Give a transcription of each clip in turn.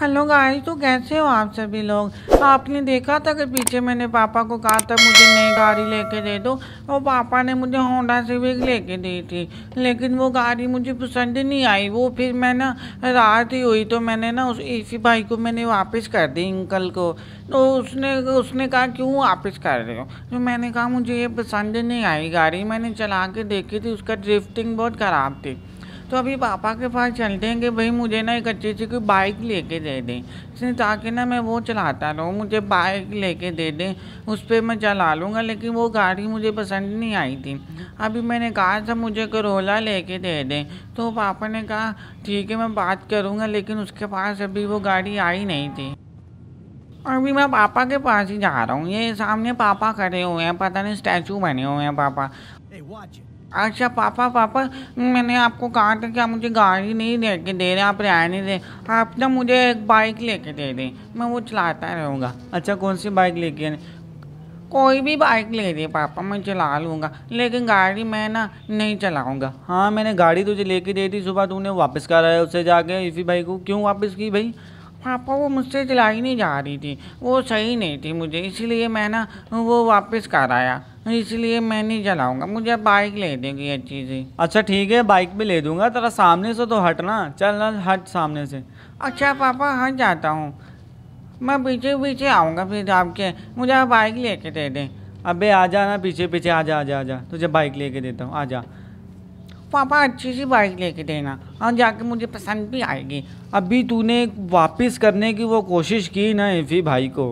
hello guys तो कैसे हो आप सभी लोग आपने देखा था कि पीछे मैंने पापा को कहा था मुझे नई गाड़ी लेके दे दो और पापा ने मुझे होंडा सिविक लेके दी थी लेकिन वो गाड़ी मुझे पसंद नहीं आई वो फिर मैं ना रात ही हुई तो मैंने ना उस इसी भाई को मैंने वापस कर दी अंकल को तो उसने उसने कहा क्यों वापस कर रहे हो तो मैंने कहा मुझे ये पसंद नहीं आई गाड़ी मैंने चला के देखी थी उसका ड्रिफ्टिंग बहुत ख़राब थी तो अभी पापा के पास चलते हैं कि भाई मुझे ना एक अच्छी सी कोई बाइक लेके दे दें ताकि ना मैं वो चलाता रहूँ मुझे बाइक लेके दे दें उस पर मैं चला लूँगा लेकिन वो गाड़ी मुझे पसंद नहीं आई थी अभी मैंने कहा था अच्छा, मुझे करोला लेके दे दें तो पापा ने कहा ठीक है मैं बात करूँगा लेकिन उसके पास अभी वो गाड़ी आई नहीं थी अभी मैं पापा के पास ही जा रहा हूँ ये सामने पापा खड़े हुए हैं पता नहीं स्टैचू बने हुए हैं पापा hey, अच्छा पापा पापा मैंने आपको कहा था कि आप मुझे गाड़ी नहीं दे के दे रहे आप रहा नहीं दे आप ना मुझे एक बाइक लेके दे दें मैं वो चलाता रहूँगा अच्छा कौन सी बाइक लेके कोई भी बाइक ले दे पापा मैं चला लूँगा लेकिन गाड़ी मैं ना नहीं चलाऊँगा हाँ मैंने गाड़ी तुझे लेके दे दी सुबह तूने वापस कराया उससे जाके इसी भाई को क्यों वापस की भाई पापा वो मुझसे चलाई नहीं जा रही थी वो सही नहीं थी मुझे इसलिए मैं ना वो वापस कराया इसलिए मैं नहीं चलाऊंगा मुझे बाइक ले देगी अच्छी सी अच्छा ठीक है बाइक भी ले दूंगा तेरा सामने से तो हटना चलना हट सामने से अच्छा पापा हट जाता हूँ मैं पीछे पीछे आऊँगा फिर आपके मुझे आप बाइक ले कर दे दें अबे आ जा ना पीछे पीछे आ जा आ जा आ जा तुझे बाइक लेके देता हूँ आ जा पापा अच्छी सी बाइक लेके देना और हाँ, जाके मुझे पसंद भी आएगी अभी तूने वापस करने की वो कोशिश की ना इफ़ी भाई को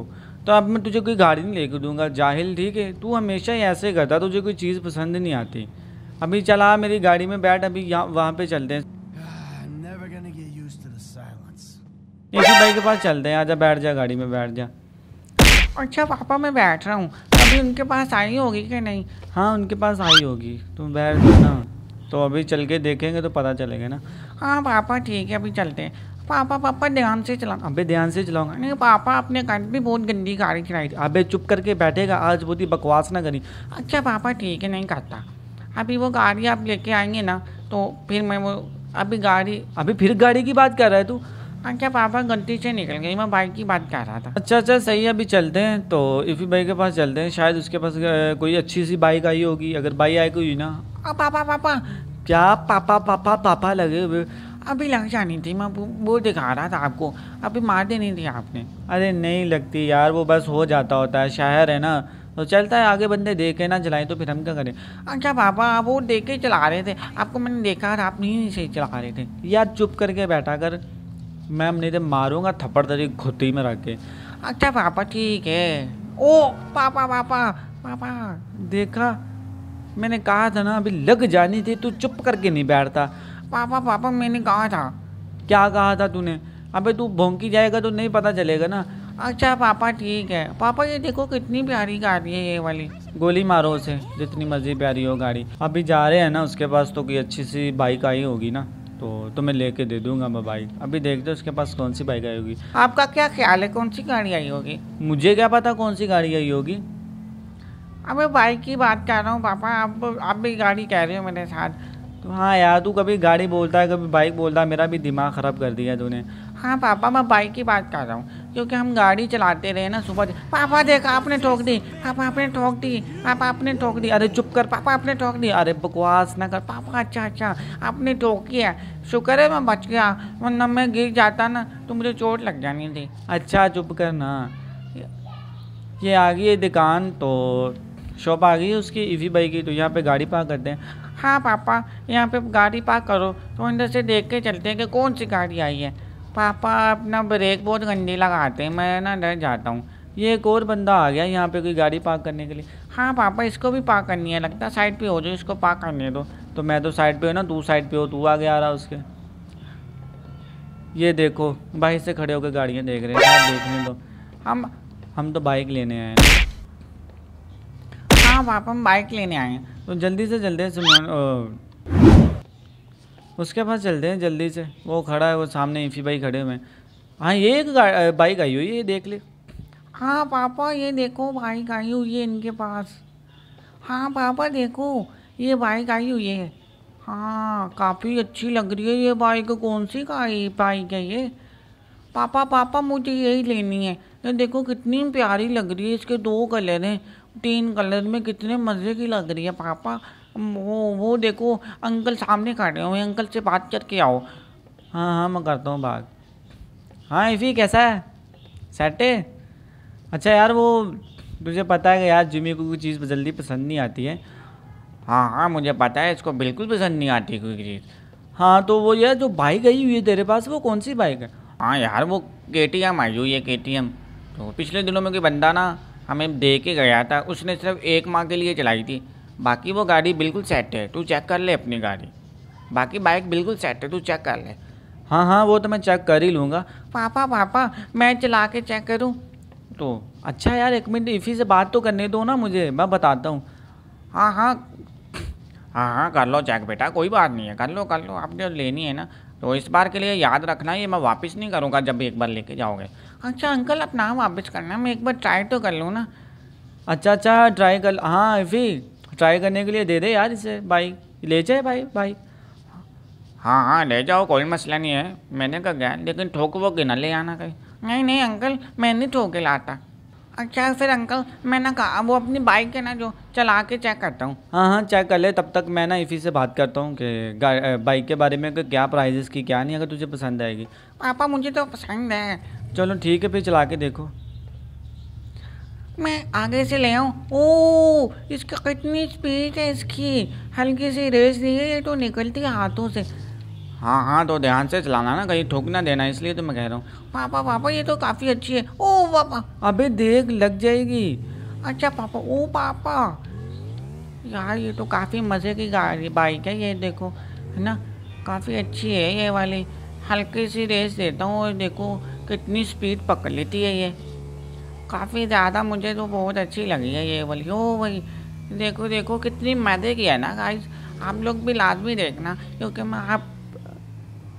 तो अब मैं तुझे कोई गाड़ी नहीं लेके दूंगा जाहिल ठीक है तू हमेशा ही ऐसे करता तुझे कोई चीज़ पसंद नहीं आती अभी चला मेरी गाड़ी में बैठ अभी यहाँ वहाँ पे चलते हैं इसी ah, भाई के पास चलते हैं आजा बैठ जा गाड़ी में बैठ जा अच्छा पापा मैं बैठ रहा हूँ अभी उनके पास आई होगी कि नहीं हाँ उनके पास आई होगी तुम बैठ जाना तो अभी चल के देखेंगे तो पता चलेगा ना हाँ पापा ठीक है अभी चलते हैं पापा पापा ध्यान से चलाओ अबे ध्यान से चलाऊंगा नहीं पापा आपने गाड़ी भी बहुत गंदी गाड़ी खिलाई थी अबे चुप करके बैठेगा आज बहुत ही बकवास ना करी अच्छा पापा ठीक है नहीं करता अभी वो गाड़ी आप लेके आएंगे ना तो फिर मैं वो अभी गाड़ी अभी फिर गाड़ी की बात कर रहा है तू अच्छा पापा गलती से निकल गई मैं बाइक की बात कर रहा था अच्छा अच्छा सही है अभी चलते हैं तो इफ़ी भाई के पास चलते हैं शायद उसके पास कोई अच्छी सी बाइक आई होगी अगर बाइक आई कोई ना पापा पापा क्या पापा पापा पापा लगे हुए अभी लग जानी थी मैं वो दिखा रहा था आपको अभी मार नहीं थी आपने अरे नहीं लगती यार वो बस हो जाता होता है शहर है ना तो चलता है आगे बंदे देखे ना चलाएं तो फिर हम क्या करें अच्छा पापा आप वो देख के चला रहे थे आपको मैंने देखा और आप नहीं सही चला रहे थे यार चुप करके बैठा कर मैम नहीं तो मारूंगा थप्पड़ तरी खुदी में रख के अच्छा पापा ठीक है ओ पापा पापा पापा देखा मैंने कहा था ना अभी लग जानी थी तू चुप करके नहीं बैठता पापा पापा मैंने कहा था क्या कहा था तूने अबे तू भोंकी जाएगा तो नहीं पता चलेगा ना अच्छा पापा ठीक है पापा ये देखो कितनी प्यारी गाड़ी है ये वाली गोली मारो उसे जितनी मर्जी प्यारी हो गाड़ी अभी जा रहे हैं ना उसके पास तो कोई अच्छी सी बाइक आई होगी ना तो तो मैं लेके दे दूंगा मैं बाइक अभी देख दो उसके पास कौन सी बाइक आई होगी आपका क्या ख्याल है कौन सी गाड़ी आई होगी मुझे क्या पता कौन सी गाड़ी आई होगी अब मैं बाइक की बात कर रहा हूँ पापा आप अब भी गाड़ी कह रहे हो मेरे साथ हाँ यार तू कभी गाड़ी बोलता है कभी बाइक बोलता है मेरा भी दिमाग ख़राब कर दिया तूने हाँ पापा मैं बाइक की बात कर रहा हूँ क्योंकि हम गाड़ी चलाते रहे ना सुबह पापा देखा आपने ठोक दी पापा आपने ठोक दी पापा आपने ठोक दी अरे चुप कर पापा आपने ठोक दी अरे बकवास ना कर पापा अच्छा अच्छा आपने ठोकी है शुक्र है मैं बच गया वरना मैं गिर जाता ना तो मुझे चोट लग जानी थी अच्छा चुप कर ना ये आ गई है दुकान तो शॉप आ गई है उसकी इसी बाइक की तो यहाँ पे गाड़ी पार्क करते हैं हाँ पापा यहाँ पे गाड़ी पार्क करो तो अंदर से देख के चलते हैं कि कौन सी गाड़ी आई है पापा अपना ब्रेक बहुत गंदी लगाते हैं मैं ना डर जाता हूँ ये एक और बंदा आ गया यहाँ पे कोई गाड़ी पार्क करने के लिए हाँ पापा इसको भी पार्क करनी है लगता साइड पे हो जाओ इसको पार्क करने दो तो मैं तो साइड पे हो ना तू साइड पे हो तू आगे आ रहा उसके ये देखो बाइक से खड़े होकर गाड़ियाँ देख रहे हैं हाँ, देखने दो हम हम तो बाइक लेने आए हैं हाँ पापा हम बाइक लेने आए हैं तो जल्दी से जल्दी से उसके पास चलते हैं जल्दी से वो खड़ा है वो सामने इफ़ी भाई खड़े हुए हैं हाँ ये एक बाइक आई हुई ये देख ले हाँ पापा ये देखो बाइक आई हुई है इनके पास हाँ पापा देखो ये बाइक आई हुई है हाँ काफ़ी अच्छी लग रही है ये बाइक कौन सी का बाइक है ये पापा पापा मुझे यही लेनी है ये देखो कितनी प्यारी लग रही है इसके दो कलर हैं तीन कलर में कितने मज़े की लग रही है पापा वो वो देखो अंकल सामने खड़े हुए अंकल से बात करके आओ हाँ हाँ मैं करता हूँ बात हाँ इफ़ी कैसा है है अच्छा यार वो तुझे पता है कि यार जिमी को कोई चीज़ जल्दी पसंद नहीं आती है हाँ हाँ मुझे पता है इसको बिल्कुल पसंद नहीं आती कोई चीज़ हाँ तो वो यार जो बाइक आई हुई है तेरे पास वो कौन सी बाइक है हाँ यार वो के टी एम आई हुई है के टी एम तो पिछले दिनों में कोई बंदा ना हमें दे के गया था उसने सिर्फ एक माह के लिए चलाई थी बाकी वो गाड़ी बिल्कुल सेट है तू चेक कर ले अपनी गाड़ी बाकी बाइक बिल्कुल सेट है तू चेक कर ले हाँ हाँ वो तो मैं चेक कर ही लूँगा पापा पापा मैं चला के चेक करूँ तो अच्छा यार एक मिनट इफ़ी से बात तो करने दो ना मुझे मैं बताता हूँ हाँ हाँ हाँ हाँ कर लो चेक बेटा कोई बात नहीं है कर लो कर लो आपने तो लेनी है ना तो इस बार के लिए याद रखना ये मैं वापस नहीं करूँगा जब एक बार लेके जाओगे अच्छा अंकल आप ना वापस करना मैं एक बार ट्राई तो कर लूँ ना अच्छा अच्छा ट्राई कर हाँ फिर ट्राई करने के लिए दे दे यार इसे बाइक ले जाए भाई भाई हाँ हाँ ले जाओ कोई मसला नहीं है मैंने कहा गया लेकिन ठोक वो के ना ले आना कहीं नहीं नहीं अंकल मैं नहीं ठोक के लाता अच्छा फिर अंकल मैं ना कहा वो अपनी बाइक है ना जो चला के चेक करता हूँ हाँ हाँ चेक कर ले तब तक मैं ना इफ़ी से बात करता हूँ कि बाइक के बारे में क्या प्राइजेस की क्या नहीं अगर तुझे पसंद आएगी पापा मुझे तो पसंद है चलो ठीक है फिर चला के देखो मैं आगे से ले आऊँ ओ इसकी कितनी स्पीड है इसकी हल्की सी रेस दी है ये तो निकलती है हाथों से हाँ हाँ तो ध्यान से चलाना ना कहीं ठोक ना देना इसलिए तो मैं कह रहा हूँ पापा पापा ये तो काफ़ी अच्छी है ओ पापा अबे देख लग जाएगी अच्छा पापा ओ पापा यार ये तो काफ़ी मज़े की गाड़ी बाइक है ये देखो है ना काफ़ी अच्छी है ये वाली हल्की सी रेस देता हूँ और देखो कितनी स्पीड पकड़ लेती है ये काफ़ी ज़्यादा मुझे तो बहुत अच्छी लगी है ये बोली ओ भाई देखो देखो कितनी मैदे की है ना गाइज आप लोग भी लाजमी देखना क्योंकि मैं आप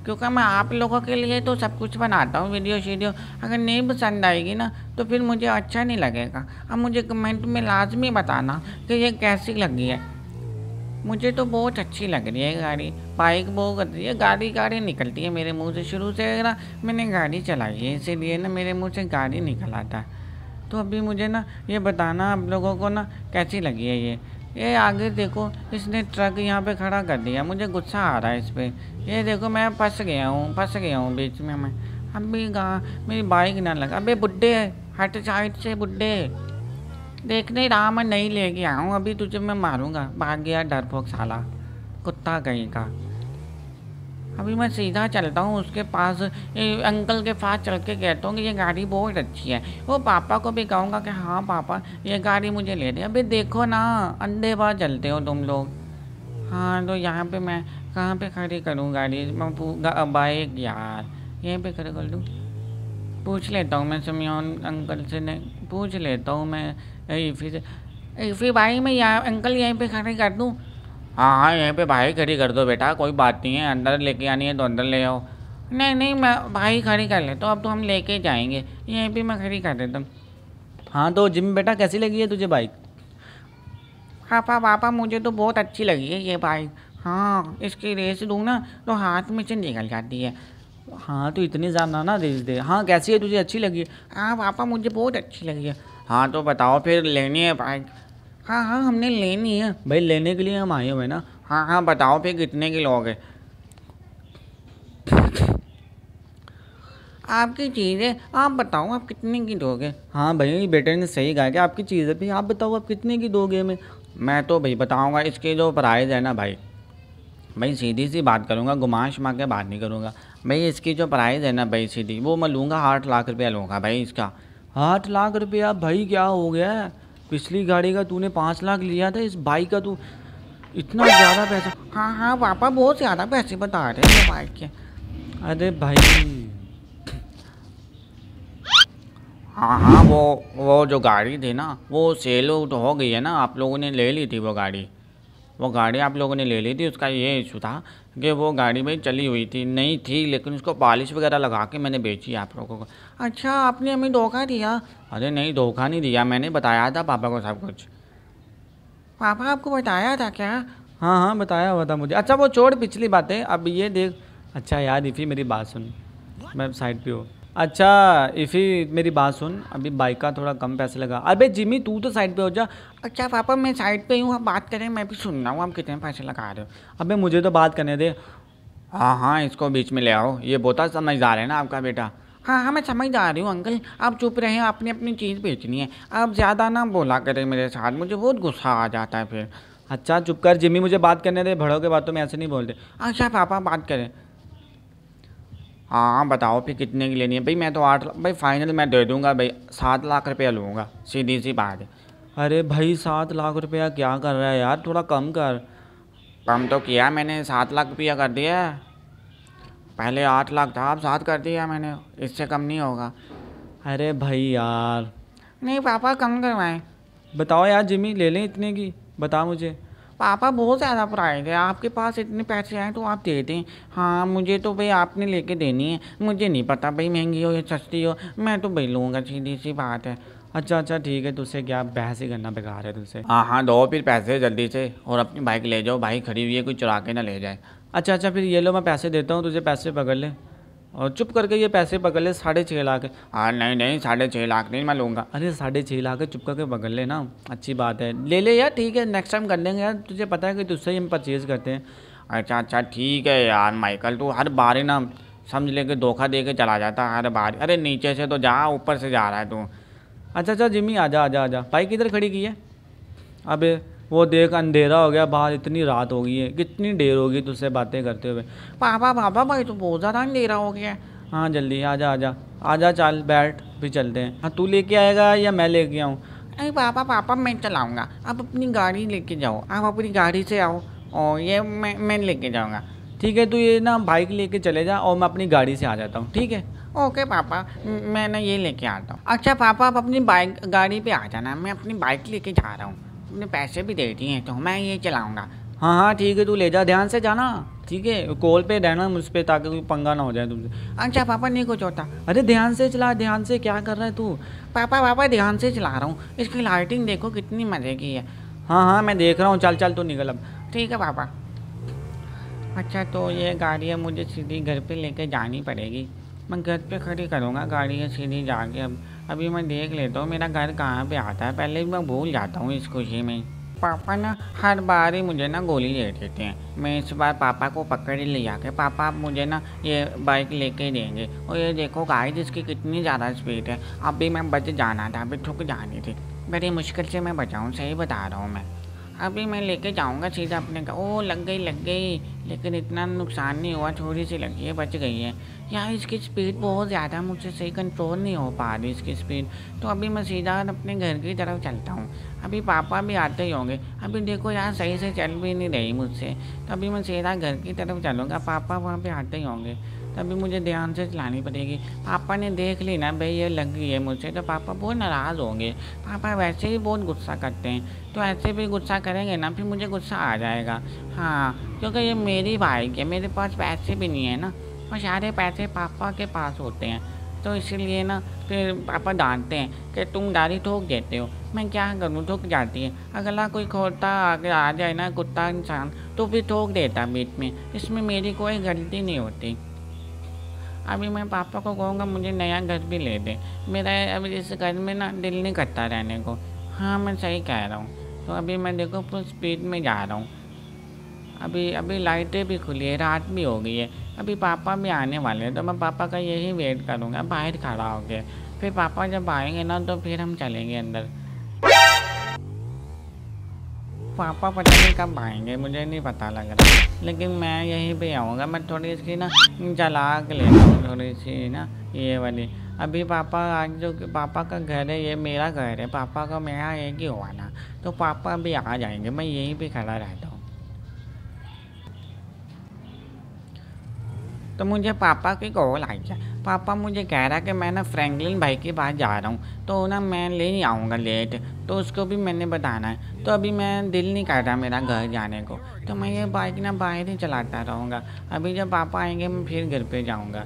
क्योंकि मैं आप लोगों के लिए तो सब कुछ बनाता हूँ वीडियो शीडियो अगर नहीं पसंद आएगी ना तो फिर मुझे अच्छा नहीं लगेगा अब मुझे कमेंट में लाजमी बताना कि ये कैसी लगी है मुझे तो बहुत अच्छी लग रही है गाड़ी बाइक बहुत अच्छी है गाड़ी गाड़ी निकलती है मेरे मुंह से शुरू से ना मैंने गाड़ी चलाई है इसीलिए ना मेरे मुंह से गाड़ी निकल आता तो अभी मुझे ना ये बताना आप लोगों को ना कैसी लगी है ये ये आगे देखो इसने ट्रक यहाँ पे खड़ा कर दिया मुझे गुस्सा आ रहा है इस पर ये देखो मैं फंस गया हूँ फंस गया हूँ बीच में मैं अभी कहा मेरी बाइक ना लगा अभी बुढ़े हट साइड से बुढ़े देखने रहा मैं नहीं ले गया हूँ अभी तुझे मैं मारूंगा भाग गया डरपोक साला कुत्ता कहीं का अभी मैं सीधा चलता हूँ उसके पास ए, अंकल के पास चल के कहता हूँ कि ये गाड़ी बहुत अच्छी है वो पापा को भी कहूँगा कि हाँ पापा ये गाड़ी मुझे ले दे अभी देखो ना अंधे बाहर चलते हो तुम लोग हाँ तो यहाँ पे मैं कहाँ पे खड़ी करूँ गाड़ी मैं बाइक यार यहीं पे खड़ी कर लूँ पूछ लेता हूँ मैं समियन अंकल से नहीं पूछ लेता हूँ मैं फिर फिर भाई मैं यहाँ अंकल यहीं पे खड़ी कर दूँ हाँ हाँ यहीं पे भाई खड़ी कर दो बेटा कोई बात नहीं है अंदर लेके आनी है तो अंदर ले आओ नहीं नहीं मैं भाई खड़ी कर ले तो अब तो हम लेके जाएंगे यहीं पे मैं खड़ी कर देता हूँ हाँ तो जिम बेटा कैसी लगी है तुझे बाइक हाँ, पापा पापा मुझे तो बहुत अच्छी लगी है ये बाइक हाँ इसकी रेस दूँ ना तो हाथ में से निकल जाती है हाँ तो इतनी ज़्यादा ना दे दे हाँ कैसी है तुझे अच्छी लगी हाँ पापा मुझे बहुत अच्छी लगी है हाँ तो बताओ फिर लेनी है बाइक हाँ हाँ हमने लेनी है भाई लेने के लिए हम आए हुए ना हाँ हाँ बताओ फिर कितने के लोग हैं आपकी चीज़ें आप बताओ आप कितने की दोगे हाँ भाई बेटे ने सही कहा कि आपकी चीज़ें भी आप बताओ आप कितने की दोगे मैं मैं तो भाई बताऊँगा इसके जो प्राइज़ है ना भाई भाई सीधी सी बात करूँगा घुमा शुमा के बात नहीं करूँगा भाई इसकी जो प्राइस है ना भाई सीधी वो मैं लूँगा आठ लाख रुपया लूँगा भाई इसका आठ लाख रुपया भाई क्या हो गया पिछली गाड़ी का तूने पाँच लाख लिया था इस बाइक का तू इतना ज़्यादा पैसा हाँ हाँ पापा बहुत ज़्यादा पैसे बता रहे हैं बाइक के अरे भाई हाँ हाँ वो वो जो गाड़ी थी ना वो सेल आउट हो गई है ना आप लोगों ने ले ली थी वो गाड़ी वो गाड़ी आप लोगों ने ले ली थी उसका ये इशू था कि वो गाड़ी भाई चली हुई थी नहीं थी लेकिन उसको पॉलिश वगैरह लगा के मैंने बेची आप लोगों को अच्छा आपने हमें धोखा दिया अरे नहीं धोखा नहीं दिया मैंने बताया था पापा को सब कुछ पापा आपको बताया था क्या हाँ हाँ बताया हुआ था मुझे अच्छा वो छोड़ पिछली बातें अब ये देख अच्छा ही इफ़ी मेरी बात सुन मैं साइड पे हूँ अच्छा इफ़ी मेरी बात सुन अभी बाइक का थोड़ा कम पैसे लगा अरे जिमी तू तो साइड पे हो जा अच्छा पापा मैं साइड पे हूँ आप बात करें मैं भी सुन रहा हूँ आप कितने पैसे लगा रहे हो अबे मुझे तो बात करने दे हाँ हाँ इसको बीच में ले आओ ये बोता समझदार है ना आपका बेटा हाँ हाँ मैं समझ आ रही हूँ अंकल आप चुप रहे आपने अपनी चीज़ बेचनी है आप ज़्यादा ना बोला करें मेरे साथ मुझे बहुत गुस्सा आ जाता है फिर अच्छा चुप कर जिमी मुझे बात करने दे भड़ो के बातों में ऐसे नहीं बोलते अच्छा पापा बात करें हाँ बताओ फिर कितने की लेनी है भाई मैं तो आठ भाई फाइनल मैं दे दूँगा भाई सात लाख रुपया लूँगा सीधी सी बात है अरे भाई सात लाख रुपया क्या कर रहा है यार थोड़ा कम कर कम तो किया मैंने सात लाख रुपया कर दिया है पहले आठ लाख था अब सात कर दिया मैंने इससे कम नहीं होगा अरे भाई यार नहीं पापा कम करवाएं बताओ यार जिमी ले लें इतने की बता मुझे पापा बहुत ज़्यादा गए आपके पास इतने पैसे हैं तो आप दे दें हाँ मुझे तो भाई आपने लेके देनी है मुझे नहीं पता भाई महंगी हो या सस्ती हो मैं तो भाई लूँगा सीधी सी बात है अच्छा अच्छा ठीक है तुझसे क्या बहस ही करना बेकार है तुझसे हाँ हाँ दो फिर पैसे जल्दी से और अपनी बाइक ले जाओ बाइक खड़ी हुई है कोई चुरा के ना ले जाए अच्छा अच्छा फिर ये लो मैं पैसे देता हूँ तुझे पैसे पकड़ ले और चुप करके ये पैसे पकड़ ले साढ़े छः लाख हाँ नहीं नहीं साढ़े छः लाख नहीं मैं लूँगा अरे साढ़े छः लाख चुप करके पकड़ ले ना अच्छी बात है ले ले यार ठीक है नेक्स्ट टाइम कर लेंगे यार तुझे पता है कि तुझसे ही हम परचेज़ करते हैं अच्छा अच्छा ठीक है यार माइकल तू हर बार ही ना समझ ले कि धोखा दे के चला जाता हर बार अरे नीचे से तो जा ऊपर से जा रहा है तू अच्छा अच्छा जिमी जा आ जा बाइक किधर खड़ी की है अब वो देख अंधेरा हो गया बाहर इतनी रात हो गई है कितनी देर होगी तुझसे बातें करते हुए पापा पापा भाई तो बहुत ज़्यादा अंधेरा हो गया है हाँ जल्दी आजा आजा आजा चल बैठ फिर चलते हैं हाँ तू लेके आएगा या मैं लेके आऊँ अरे पापा पापा मैं चलाऊँगा आप अपनी गाड़ी लेके जाओ आप अपनी गाड़ी से आओ और ये मैं मैं लेके जाऊँगा ठीक है तू ये ना बाइक लेके चले जा और मैं अपनी गाड़ी से आ जाता हूँ ठीक है ओके पापा मैं ना ये लेके आता हूँ अच्छा पापा आप अपनी बाइक गाड़ी पे आ जाना मैं अपनी बाइक लेके जा रहा हूँ तुमने पैसे भी दे दिए हैं तो मैं ये चलाऊँगा हाँ हाँ ठीक है तू ले जा ध्यान से जाना ठीक है कॉल पे रहना मुझ पर ताकि कोई पंगा ना हो जाए तुमसे अच्छा पापा नहीं कुछ होता अरे ध्यान से चला ध्यान से क्या कर रहा है तू पापा पापा ध्यान से चला रहा हूँ इसकी लाइटिंग देखो कितनी मज़े की है हाँ हाँ मैं देख रहा हूँ चल चल तो निकल अब ठीक है पापा अच्छा तो ये गाड़ी मुझे सीधी घर पे लेके जानी पड़ेगी मैं घर पे खड़ी करूँगा गाड़ी सीधी जाके अब अभी मैं देख लेता हूँ मेरा घर कहाँ पे आता है पहले मैं भूल जाता हूँ इस खुशी में पापा ना हर बार ही मुझे ना गोली दे देते हैं मैं इस बार पापा को पकड़ ले जाके पापा आप मुझे ना ये बाइक लेके देंगे और ये देखो गाइस इसकी कितनी ज़्यादा स्पीड है अभी मैं बच जाना था अभी ठुक जानी थी बड़ी मुश्किल से मैं बचाऊँ सही बता रहा हूँ मैं अभी मैं लेके जाऊँगा सीधा अपने का ओ लग गई लग गई लेकिन इतना नुकसान नहीं हुआ थोड़ी सी लगी है बच गई है यार इसकी स्पीड बहुत ज़्यादा मुझसे सही कंट्रोल नहीं हो पा रही इसकी स्पीड तो अभी मैं सीधा अपने घर की तरफ चलता हूँ अभी पापा भी आते ही होंगे अभी देखो यार सही से चल भी नहीं रही मुझसे तो अभी मैं सीधा घर की तरफ चलूँगा पापा वहाँ पर आते ही होंगे तभी मुझे ध्यान से चलानी पड़ेगी पापा ने देख ली ना भाई ये लग गई है मुझसे तो पापा बहुत नाराज़ होंगे पापा वैसे ही बहुत गुस्सा करते हैं तो ऐसे भी गुस्सा करेंगे ना फिर मुझे गुस्सा आ जाएगा हाँ क्योंकि ये मेरे मेरी भाई है मेरे पास पैसे भी नहीं है ना वो सारे पैसे पापा के पास होते हैं तो इसीलिए ना फिर पापा डांटते हैं कि तुम गाड़ी ठोक देते हो मैं क्या करूँ ठोक जाती है अगला कोई खोता अगर आ जाए ना कुत्ता इंसान तो फिर ठोक देता बीच में इसमें मेरी कोई गलती नहीं होती अभी मैं पापा को कहूँगा मुझे नया घर भी ले दे मेरा अभी इस घर में ना दिल नहीं करता रहने को हाँ मैं सही कह रहा हूँ तो अभी मैं देखो फुल स्पीड में जा रहा हूँ अभी अभी लाइटें भी खुली है रात भी हो गई है अभी पापा भी आने वाले हैं तो मैं पापा का यही वेट करूँगा बाहर खड़ा हो गया फिर पापा जब आएंगे ना तो फिर हम चलेंगे अंदर पापा पता नहीं कब आएंगे मुझे नहीं पता लग रहा लेकिन मैं यहीं पे आऊँगा मैं थोड़ी सी ना जला के लेता हूँ थोड़ी सी ना ये वाली अभी पापा आज जो पापा का घर है ये मेरा घर है पापा का मेरा एक ही हुआ ना तो पापा अभी आ जाएंगे मैं यहीं पे खड़ा रहता हूँ तो मुझे पापा की कॉल आई है पापा मुझे कह रहा कि मैं ना फ्रैंकलिन भाई के पास जा रहा हूँ तो ना मैं ले ही आऊँगा लेट तो उसको भी मैंने बताना है तो अभी मैं दिल नहीं कर रहा मेरा घर जाने को तो मैं ये बाइक ना बाहर ही चलाता रहूँगा अभी जब पापा आएंगे मैं फिर घर पर जाऊँगा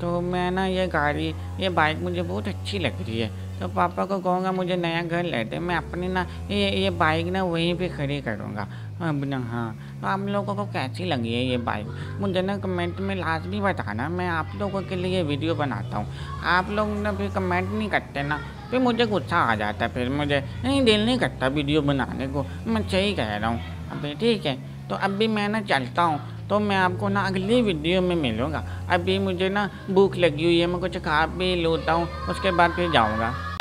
तो मैं ना ये गाड़ी ये बाइक मुझे बहुत अच्छी लग रही है तो पापा को कहूँगा मुझे नया घर लेते मैं अपनी ना ये ये बाइक ना वहीं पर खड़ी करूँगा हाँ, अब हाँ तो आप लोगों को कैसी लगी है ये बाइक मुझे ना कमेंट में लास्ट भी बताना मैं आप लोगों के लिए वीडियो बनाता हूँ आप लोग ना फिर कमेंट नहीं करते ना फिर मुझे गुस्सा आ जाता है फिर मुझे नहीं दिल नहीं करता वीडियो बनाने को मैं सही कह रहा हूँ अभी ठीक है तो अभी मैं ना चलता हूँ तो मैं आपको ना अगली वीडियो में मिलूँगा अभी मुझे ना भूख लगी हुई है मैं कुछ खा भी लूटा हूँ उसके बाद फिर जाऊँगा